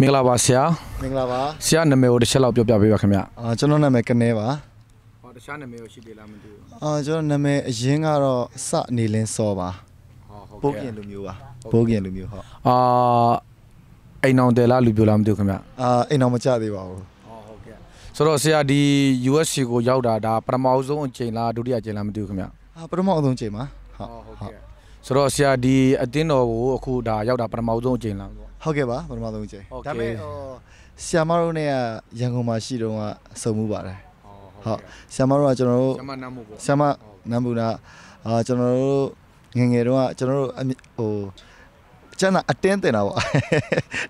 မင်္ဂလာပါဆရာမင်္ဂလာပါဆရာနာမည်ကိုတစ်ချက်လောက်ပြောပြပေးပါခင်ဗျအာကျွန်တော်နာမည်ကနေပါဟောတခြားနာမည်ရောရှိသေးလားမသိဘူးအာကျွန်တော်နာမည်အရင်ကတော့စနေလင်းစောပါဟုတ်ဟုတ်ပိုးကင်လူမျိုးပါပိုးကင်လူမျိုးဟုတ်အာအိမ်အောင်တယ်လားလူမျိုးလားမသိဘူးခင်ဗျအာအိမ်အောင်မကြသေးပါဘူးဟုတ်ကဲ့ဆိုတော့ဆရာဒီ USC ကိုရောက်တာဒါပထမဆုံးအချိန်လားဒုတိယအချိန်လားမသိဘူးခင်ဗျအာပထမဆုံးအချိန်ပါဟုတ်ဟုတ်ကဲ့ဆိုတော့ဆရာဒီအတင်းတော်ကိုအခုဒါရောက်တာပထမဆုံးအကြိမ်လားဟုတ်ကဲ့ပါပထမဆုံးအကြိမ်ဒါပေမဲ့ဟိုဆရာမတို့နဲ့ရန်ကုန်မှာရှိတုန်းကဆုံမှုပါတယ်ဟုတ်ဆရာမတို့ကကျွန်တော်တို့ဆရာမနမ်ဘူးပေါ့ဆရာမနမ်ဘူးကအာကျွန်တော်တို့ငငယ်တုန်းကကျွန်တော်တို့ဟိုကျန်တာအတင်းတင်တာပေါ့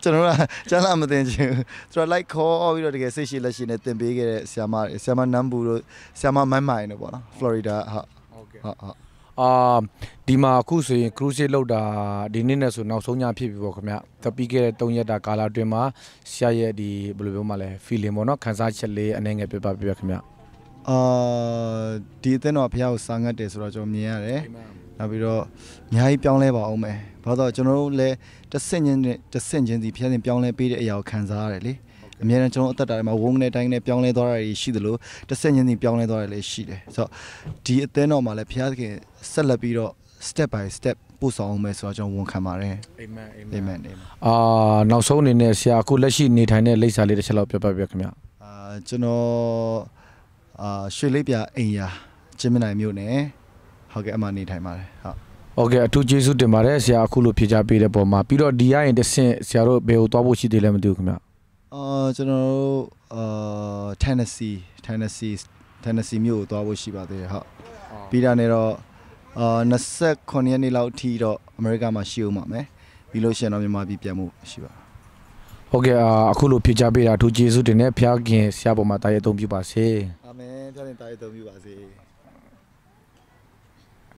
ကျွန်တော်ကကျန်တာမတင်ချင်သူက like ခေါ်ပြီးတော့တကယ်စိတ်ရှိလက်ရှိနဲ့တင်ပေးခဲ့တဲ့ဆရာမဆရာမနမ်ဘူးတို့ဆရာမမိုင်းမိုင်းတို့ပေါ့နော်ဖလော်ရီဒါဟုတ်ဟုတ်ဟုတ်အာဒီမှာအခုဆိုရင် cruise ship လောက်တာဒီနေ့နဲ့ဆိုနောက်ဆုံးညဖြစ်ပြီပေါ့ခင်ဗျ။တပီးခဲ့တဲ့3ရက်တာကာလအတွင်းမှာဆရာရဲ့ဒီဘယ်လိုပြောမှလဲ feeling ပေါ့နော်ခံစားချက်လေးအနေငယ်ပြပပြခင်ဗျ။အာဒီအသင်းတော်ဘုရားကိုစာငတ်တယ်ဆိုတော့ကျွန်တော်မြင်ရတယ်။နောက်ပြီးတော့အများကြီးပြောင်းလဲပါအောင်မယ်။ဘာလို့ကျွန်တော်တို့လည်းတဆင့်ချင်းတဆင့်ချင်းစီဘုရားရှင်ပြောင်းလဲပေးတဲ့အရာကိုခံစားရတယ်လေ။အများနဲ့ကျွန်တော်အသက်တာထဲမှာဝုန်းနဲ့တိုင်းနဲ့ပြောင်းလဲသွားတာတွေရှိသလိုတစ်ဆက်ညင်းစီပြောင်းလဲသွားတာလည်းရှိတယ်ဆိုတော့ဒီအသင်းတော်မှာလည်းဘုရားသခင်ဆက်လက်ပြီးတော့ step by step ပို့ဆောင်အောင်မယ်ဆိုတော့ကျွန်တော်ဝန်ခံပါတယ်အာမင်အာမင်အာနောက်ဆုံးအနေနဲ့ဆရာအခုလက်ရှိနေထိုင်တဲ့လိပ်စာလေးတစ်ချက်လောက်ပြောပြပြခင်ဗျအာကျွန်တော်အာရွှေလိပ်ပြအိမ်ယာချင်းမနိုင်မြို့နယ်ဟုတ်ကဲ့အမှနေထိုင်ပါတယ်ဟုတ်โอเคအထူးကျေးဇူးတင်ပါတယ်ဆရာအခုလိုဖြေကြားပေးတဲ့ပုံမှာပြီးတော့ဒီရရင်တဆင့်ဆရာတို့ဘယ်ကိုသွားဖို့ရှိသေးလဲမသိဘူးခင်ဗျအာကျွန်တော်တို့အာ Tennessee Tennessee Tennessee မြို့ကိုသွားဖို့ရှိပါသေးတယ်ဟုတ်ပြီးတာနဲ့တော့အာ29ရက်နေ့လောက်အထိတော့အမေရိကမှာရှိအောင်ပါမယ်ပြီးလို့ရှိရင်တော့မြန်မာပြည်ပြန်ဖို့ရှိပါဟုတ်ကဲ့အခုလိုဖြေချပေးတာအထူးကျေးဇူးတင်နဲ့ဖျားခင်ဆရာပေါ်မှာတာရဲ့အသုံးပြုပါစေအာမင်ဖျားခင်တာရဲ့အသုံးပြုပါစေ